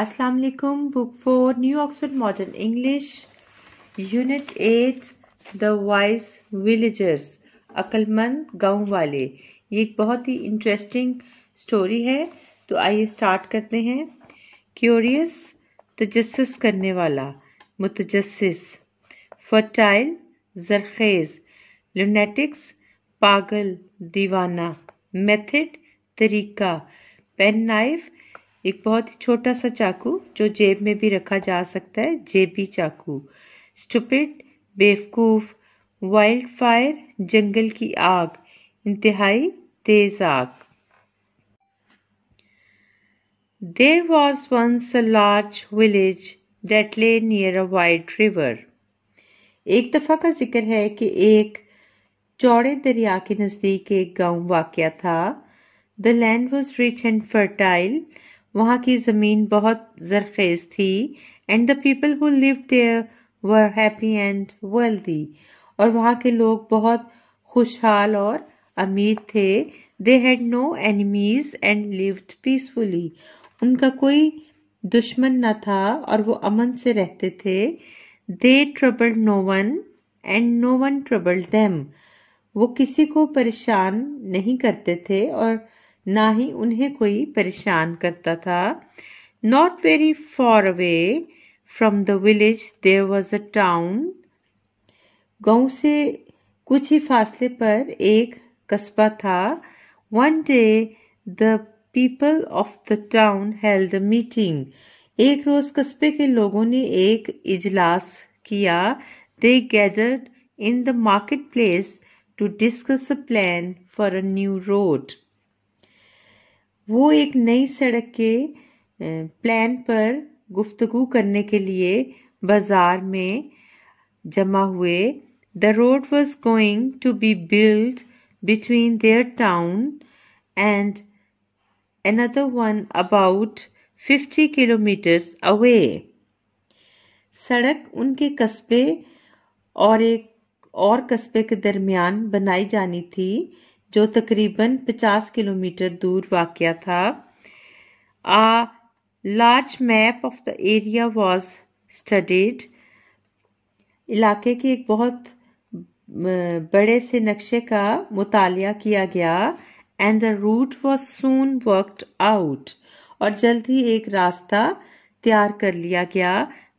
असलकुम book four new Oxford modern English unit eight the wise villagers अक्लमंद गांव वाले ये एक बहुत ही इंटरेस्टिंग स्टोरी है तो आइए स्टार्ट करते हैं क्यूरियस तजस करने वाला मुतजस फर्टाइल जरखेज़ लुनेटिक्स पागल दीवाना मेथड तरीका पेन नाइफ एक बहुत ही छोटा सा चाकू जो जेब में भी रखा जा सकता है जेबी चाकू स्टुपिड बेवकूफ़ वाइल्ड फायर जंगल की आग इंतहाई तेज आग there was once a large village that lay near a wide एक दफ़ा का जिक्र है कि एक चौड़े दरिया के नज़दीक एक गांव वाक़ था the land was rich and fertile वहाँ की जमीन बहुत जरखेज थी and the people who live there were happy and wealthy और वहाँ के लोग बहुत खुशहाल और अमीर थे they had no enemies and lived peacefully उनका कोई दुश्मन न था और वो अमन से रहते थे they trouble no one and no one trouble them वो किसी को परेशान नहीं करते थे और ना ही उन्हें कोई परेशान करता था not very far away from the village there was a town गांव से कुछ ही फासले पर एक कस्बा था one day the people of the town held meeting एक रोज कस्बे के लोगों ने एक इजलास किया they gathered in the market place to discuss a plan for a new road वो एक नई सड़क के प्लान पर गुफ्तगु करने के लिए बाजार में जमा हुए the road was going to be build between their town and another one about 50 kilometers away. सड़क उनके कस्बे और एक और कस्बे के दरमियान बनाई जानी थी जो तकरीबन 50 किलोमीटर दूर वाक़ था a large map of the area was studied इलाके के एक बहुत बड़े से नक्शे का मुताल किया गया and the route was soon worked out और जल्द ही एक रास्ता तैयार कर लिया गया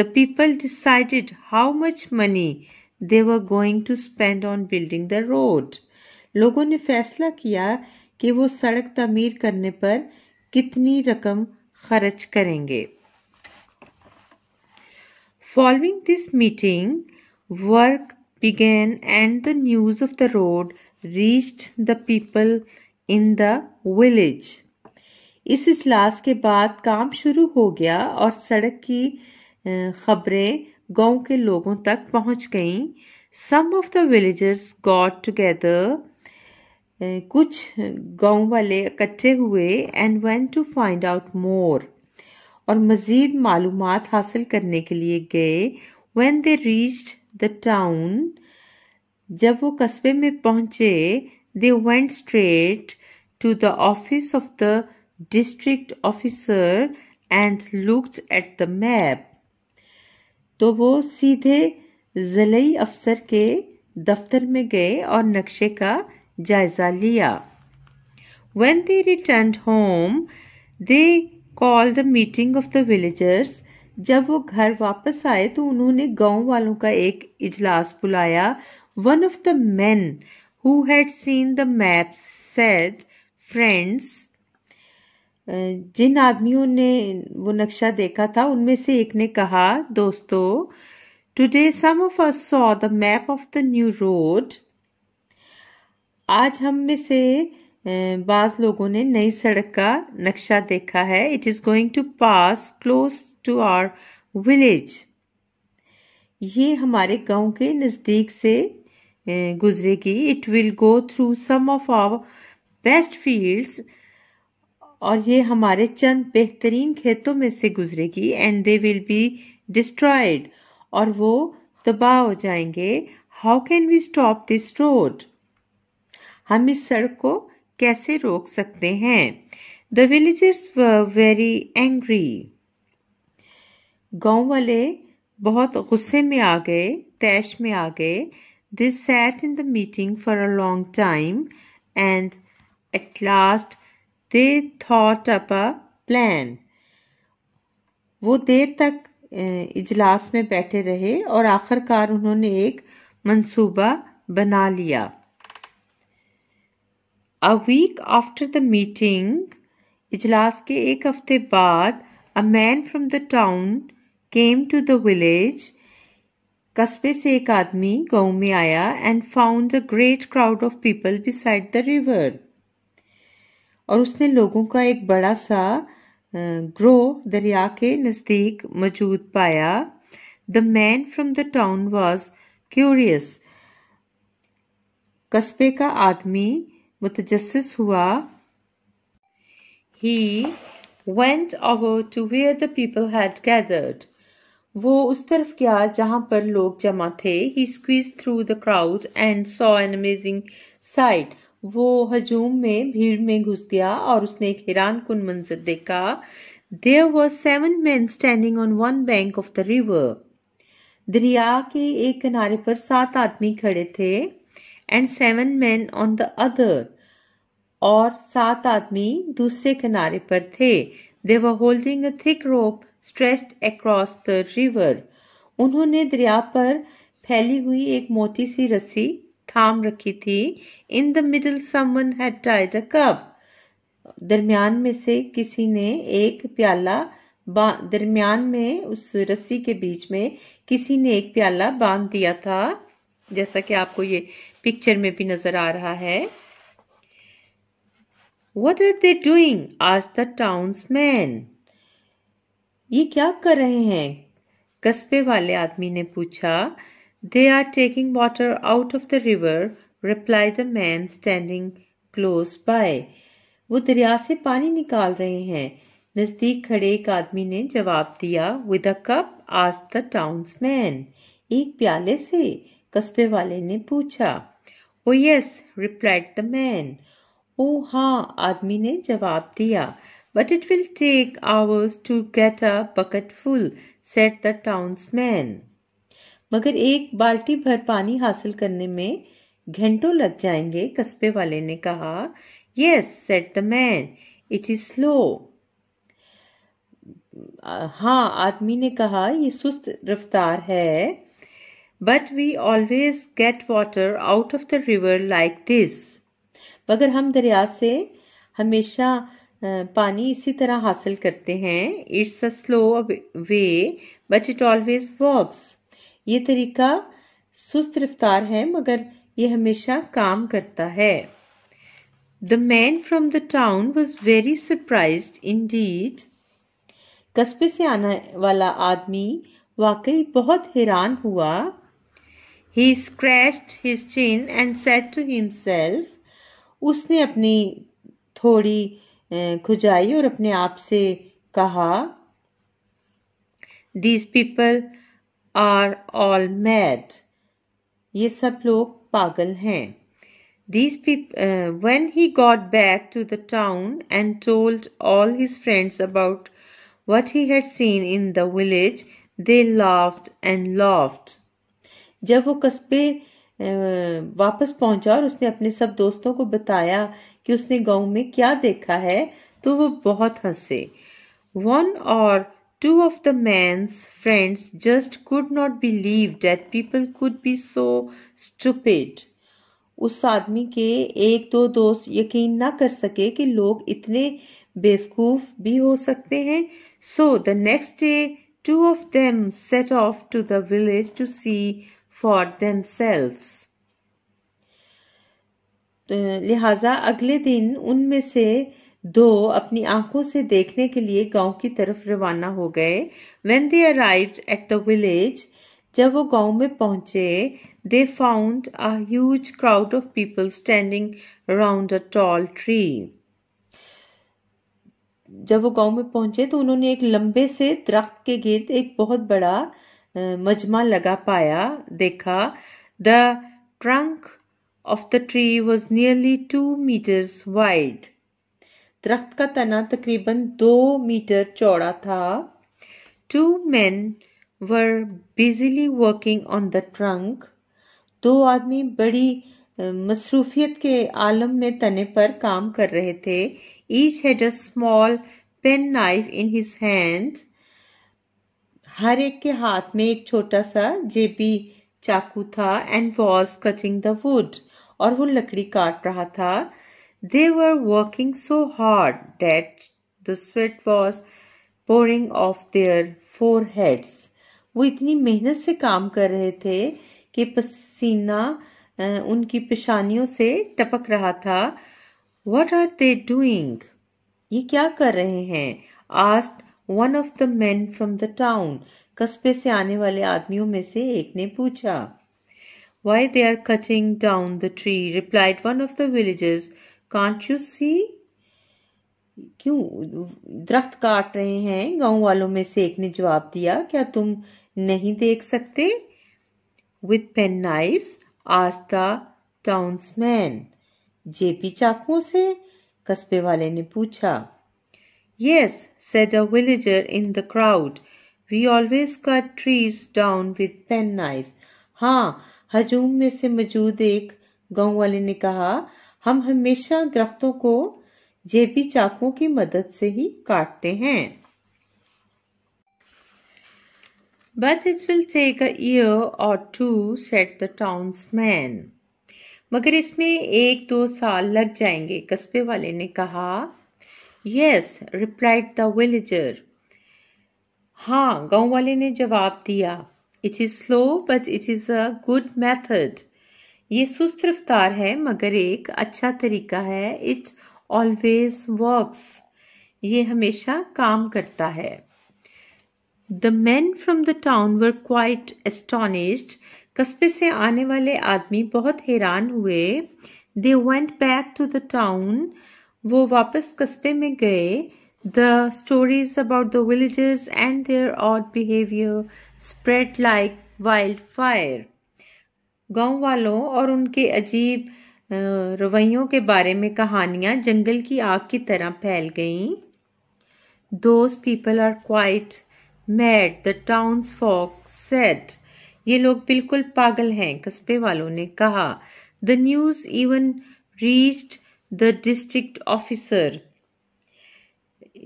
the people decided how much money they were going to spend on building the road लोगों ने फैसला किया कि वो सड़क तमीर करने पर कितनी रकम खर्च करेंगे following this meeting work began and the news of the road reached the people in the village इस इजलास के बाद काम शुरू हो गया और सड़क की खबरें गांव के लोगों तक पहुंच गईं। Some of the villagers got together कुछ गांव वाले इकट्ठे हुए and went to find out more और मज़ीद मालूम हासिल करने के लिए गए when they reached the town जब वो कस्बे में पहुंचे they went straight to the office of the district officer and looked at the map तो वो सीधे ज़िले अफसर के दफ्तर में गए और नक्शे का जायजा लिया when they return home they call the meeting of the villagers. जब वो घर वापस आए तो उन्होंने गांव वालों का एक इजलास बुलाया one of the man who had seen the map said friends जिन आदमियों ने वो नक्शा देखा था उनमें से एक ने कहा दोस्तों today some of us saw the map of the new road आज हम में से बाज लोगों ने नई सड़क का नक्शा देखा है it is going to pass close to our village ये हमारे गांव के नज़दीक से गुजरेगी it will go through some of our best fields और ये हमारे चंद बेहतरीन खेतों में से गुजरेगी and they will be destroyed और वो तबाह हो जाएंगे how can we stop this road हम इस सड़क को कैसे रोक सकते हैं द विलेजर्स वेरी एंग्री गांव वाले बहुत गुस्से में आ गए तैश में आ गए this sat in the meeting for a long time and at last they thought up a plan वो देर तक इजलास में बैठे रहे और आखिरकार उन्होंने एक मंसूबा बना लिया a week after the meeting इजलास के एक हफ्ते बाद a man from the town came to the village कस्बे से एक आदमी गांव में आया and found the great crowd of people beside the river और उसने लोगों का एक बड़ा सा ग्रो दरिया के नज़दीक मौजूद पाया the man from the town was curious कस्बे का आदमी मुतजस हुआ he went over to where the people had gathered वो उस तरफ गया जहां पर लोग जमा थे he squeeze through the crowd and saw an amazing sight वो हजूम में भीड़ में घुस गया और उसने एक हैरान कन मंजर देखा there was seven man standing on one bank of the river दरिया के एक किनारे पर सात आदमी खड़े थे and seven man on the other और सात आदमी दूसरे किनारे पर थे they were holding a thick rope stretched across the river उन्होंने दरिया पर फैली हुई एक मोटी सी रस्सी थाम रखी थी in the middle someone had tied a cup दरमियान में से किसी ने एक प्याला दरमियान में उस रस्सी के बीच में किसी ने एक प्याला बांध दिया था जैसा कि आपको ये पिक्चर में भी नजर आ रहा है वट आर दे डूइंग आज द टाउन्स मैन ये क्या कर रहे हैं कस्बे वाले आदमी ने पूछा they are taking water out of the river reply the man standing close by वो दरिया से पानी निकाल रहे हैं नजदीक खड़े एक आदमी ने जवाब दिया विद अ कप आज द टाउन्स मैन एक प्याले से कस्बे वाले ने पूछा oh yes replied the man oh हाँ आदमी ने जवाब दिया but it will take hours to get a bucket full said the man मगर एक बाल्टी भर पानी हासिल करने में घंटों लग जाएंगे कस्बे वाले ने कहा yes said the man it is slow हाँ आदमी ने कहा ये सुस्त रफ्तार है but we always get water out of the river like this मगर हम दरिया से हमेशा पानी इसी तरह हासिल करते हैं it's a slow way but it always works ये तरीका सुस्त रफ्तार है मगर ये हमेशा काम करता है the man from the town was very surprise indeed कस्बे से आने वाला आदमी वाकई बहुत हैरान हुआ He scratched his chin and said to himself, उसने अपनी थोड़ी खुजाई और अपने आप से कहा These people are all mad. ये सब लोग पागल हैं these people uh, when he got back to the town and told all his friends about what he had seen in the village they laughed and laughed जब वो कस्बे वापस पहुंचा और उसने अपने सब दोस्तों को बताया कि उसने गांव में क्या देखा है तो वो बहुत हंसे one or two of the man's friends just could not believe that people could be so stupid. उस आदमी के एक दो दोस्त यकीन ना कर सके कि लोग इतने बेवकूफ भी हो सकते हैं so the next day two of them set off to the village to see for themselves लिहाजा अगले दिन उनमें से दो अपनी आंखों से देखने के लिए गांव की तरफ रवाना हो गए when they arrive at the village जब वो गांव में पहुंचे they found a crowd of people standing around a tall tree जब वो गांव में पहुंचे तो उन्होंने एक लंबे से दरख्त के गिर्द एक बहुत बड़ा मजमा लगा पाया देखा the trunk of the tree was nearly two metres wide दरख्त का तना तकरीबन दो मीटर चौड़ा था two man were busily working on the trunk दो आदमी बड़ी मसरूफियत के आलम में तने पर काम कर रहे थे each had a small pen knife in his hand हर एक के हाथ में एक छोटा सा जेबी चाकू था and was cutting the wood और वो लकड़ी काट रहा था they were working so hard that the sweat was pouring off their foreheads वो इतनी मेहनत से काम कर रहे थे कि पसीना उनकी पेशानियों से टपक रहा था वट आर दे डूइंग ये क्या कर रहे हैं asked one of the man from the town कस्बे से आने वाले आदमियों में से एक ने पूछा why they are cutting down the tree replied one of the villagers can't you see क्यों दरख्त काट रहे हैं गांव वालों में से एक ने जवाब दिया क्या तुम नहीं देख सकते विथ पेन नाइव्स आज द मैन जेपी चाकुओं से कस्बे वाले ने पूछा Yes, said a villager in the crowd. We always cut trees down with pen knives. हाँ हजूम में से मौजूद एक गांव वाले ने कहा हम हमेशा दरख्तों को जेबी चाकू की मदद से ही काटते हैं but it will take hours to said the town's man मगर इसमें एक दो साल लग जाएंगे कस्बे वाले ने कहा यस रिप्लाइड द विलेजर हाँ गांव वाले ने जवाब दिया it is slow but it is a good method ये सुस्त रफ्तार है मगर एक अच्छा तरीका है इट ऑलवेज वर्क्स ये हमेशा काम करता है the man from the town were quite astonished कस्बे से आने वाले आदमी बहुत हैरान हुए they went back to the town वो वापस कस्बे में गए the stories about the villages and their odd behaviour spread like wild fire गांव वालों और उनके अजीब रवैयों के बारे में कहानियां जंगल की आग की तरह फैल गई those people are quite mad the town's folk said ये लोग बिल्कुल पागल हैं कस्बे वालों ने कहा the news even reached the district officer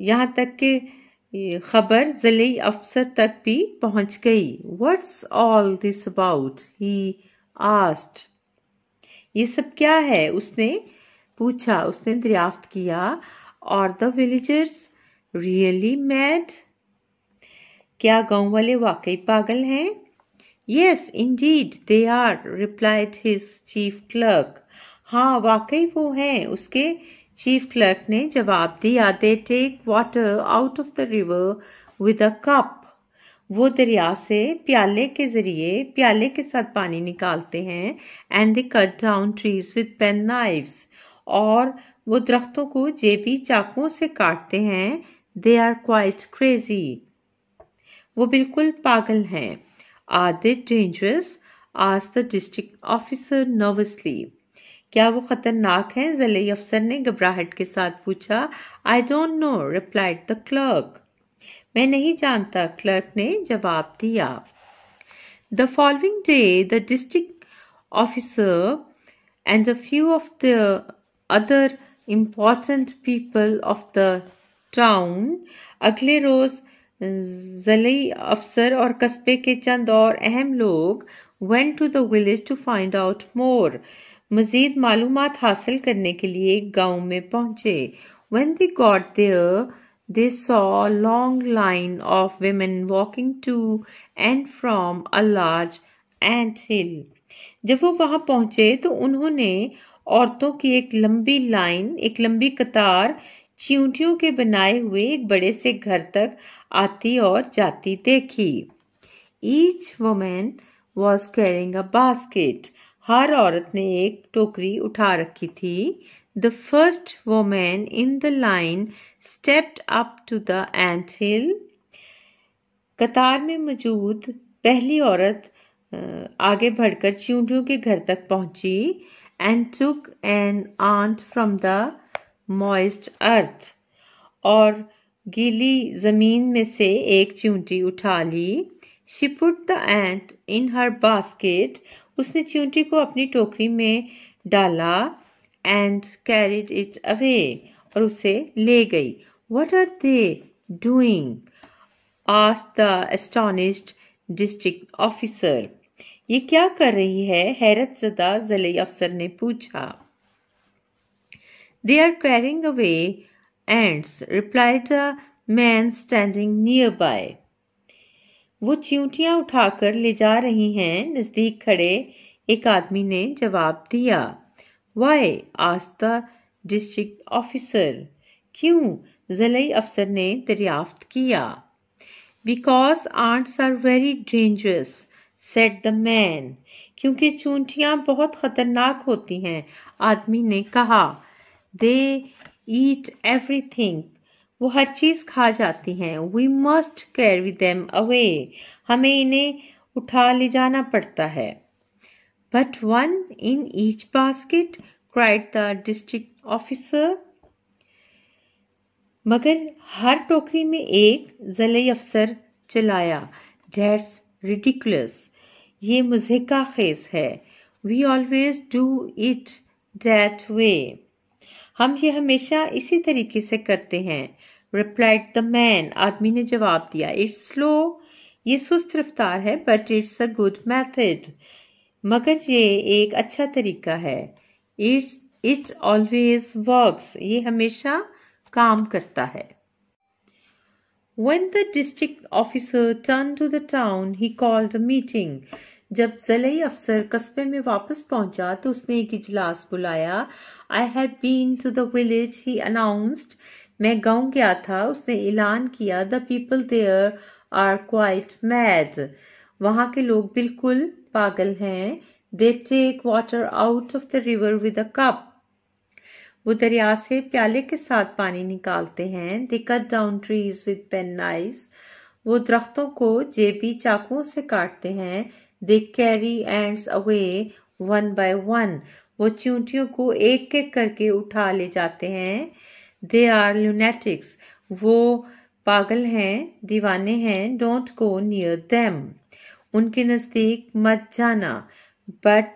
यहाँ तक के खबर जिले अफसर तक भी पहुंच गई what's all this about he asked ये सब क्या है उसने पूछा उसने दरियाफ्त किया और द विलेजर्स रियली मैड क्या गांव वाले वाकई पागल हैं yes indeed they are replied his chief clerk हाँ वाकई वो है उसके चीफ क्लर्क ने जवाब दिया they take water out of the river with a cup वो दरिया से प्याले के जरिए प्याले के साथ पानी निकालते हैं and they cut down trees with pen knives और वो दरख्तों को जेबी चाकुओं से काटते हैं दे आर क्वाइट क्रेजी वो बिल्कुल पागल हैं आर दे डेंजरस आज द डिस्ट्रिक्ट ऑफिसर नर्वसली क्या वो खतरनाक हैं जले अफसर ने घबराहट के साथ पूछा I don't know replied the clerk मैं नहीं जानता क्लर्क ने जवाब दिया the following day the district officer and a few of the other important people of the town अगले रोज जलई अफसर और कस्बे के चंद और अहम लोग went to the village to find out more मजीद मालूम हासिल करने के लिए गाँव में पहुंचे when they got there they saw long line of women walking to and from a large ant hill जब वो वहां पहुंचे तो उन्होंने औरतों की एक लंबी लाइन एक लंबी कतार चींटियों के बनाए हुए एक बड़े से घर तक आती और जाती देखी each women was carrying a basket हर औरत ने एक टोकरी उठा रखी थी the first woman in the line stepped up to the ant hill कतार में मौजूद पहली औरत आगे बढ़कर चूंटियों के घर तक पहुंची and took an ant from the moist earth और गीली जमीन में से एक चूंटी उठा ली she put the ant in her basket उसने चींटी को अपनी टोकरी में डाला एंड कैरिड इट अवे और उसे ले गई वट आर दे डूइंग आस द एस्टोनिस्ड डिस्ट्रिक्ट ऑफिसर ये क्या कर रही है हैरत सदा जलई अफसर ने पूछा they are carrying away ants reply the man standing near by वो चींटियां उठाकर ले जा रही हैं नजदीक खड़े एक आदमी ने जवाब दिया वाई आस्था डिस्ट्रिक्ट ऑफिसर क्यों जलई अफसर ने दरियाफ्त किया because ants are very dangerous said the man क्योंकि चूंटियाँ बहुत खतरनाक होती हैं आदमी ने कहा दे ईट एवरी थिंग वो हर चीज़ खा जाती हैं we must carry them away हमें इन्हें उठा ले जाना पड़ता है but one in each basket cried the district officer मगर हर टोकरी में एक जलई अफसर चलाया डेट्स रिडिकुलस ये मुझे का खेस है we always do it that way हम ये हमेशा इसी तरीके से करते हैं रिप्लाइड द मैन आदमी ने जवाब दिया इट्स स्लो ये सुस्त रफ्तार है but it's a good method मगर ये एक अच्छा तरीका है इट्स इट्स ऑलवेज वर्क ये हमेशा काम करता है When the district officer turned to the town, he called a meeting. जब जलई अफसर कस्बे में वापस पहुंचा तो उसने एक इजलास बुलाया I have been to the village he announced मैं गांव गया था उसने ऐलान किया the people there are quite mad वहाँ के लोग बिल्कुल पागल हैं they take water out of the river with a cup वो दरिया से प्याले के साथ पानी निकालते हैं they cut down trees with pen knife वो दरख्तों को जेबी चाकुओं से काटते हैं they carry ants away one by one वो चूंटियों को एक एक करके उठा ले जाते हैं दे आर लूनेटिक्स वो पागल हैं दीवाने हैं डोंट गो नियर देम उनके नज़दीक मत जाना but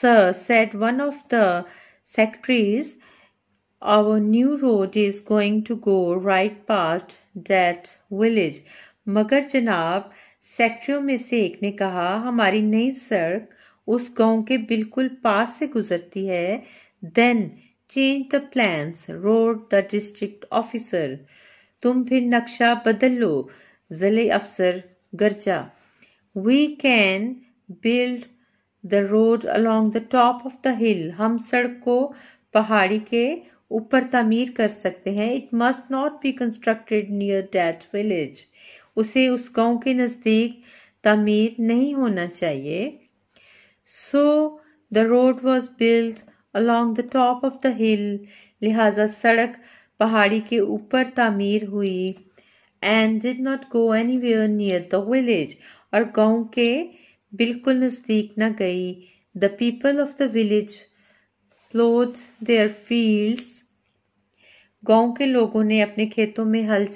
sir said one of the secretaries our new road is going to go right past that village मगर जनाब सेक्ट्रियों में से एक ने कहा हमारी नई सड़क उस गांव के बिल्कुल पास से गुजरती है then change the plans roared the district officer तुम फिर नक्शा बदल लो जिले अफसर गर्जा we can build the road along the top of the hill हम सड़क को पहाड़ी के ऊपर तमीर कर सकते हैं it must not be constructed near that village उसे उस गांव के नज़दीक तमीर नहीं होना चाहिए so the road was built along the top of the hill lihaza sadak pahadi ke upar tamir hui and did not go anywhere near the village aur gaon ke bilkul nazdeek na gayi the people of the village plowed their fields gaon ke logon ne apne kheton mein hal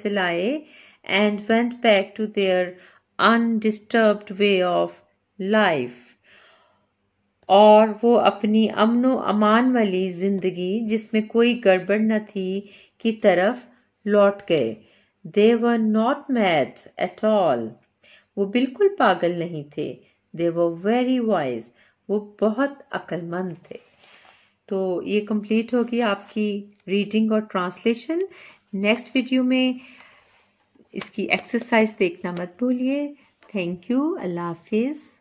and went back to their undisturbed way of life और वो अपनी व अमान वाली जिंदगी जिसमें कोई गड़बड़ न थी की तरफ लौट गए they were not mad at all वो बिल्कुल पागल नहीं थे दे वर वेरी वाइज वो बहुत अक्लमंद थे तो ये कंप्लीट होगी आपकी रीडिंग और ट्रांसलेशन नेक्स्ट वीडियो में इसकी एक्सरसाइज देखना मत भूलिए थैंक यू अल्लाह हाफिज़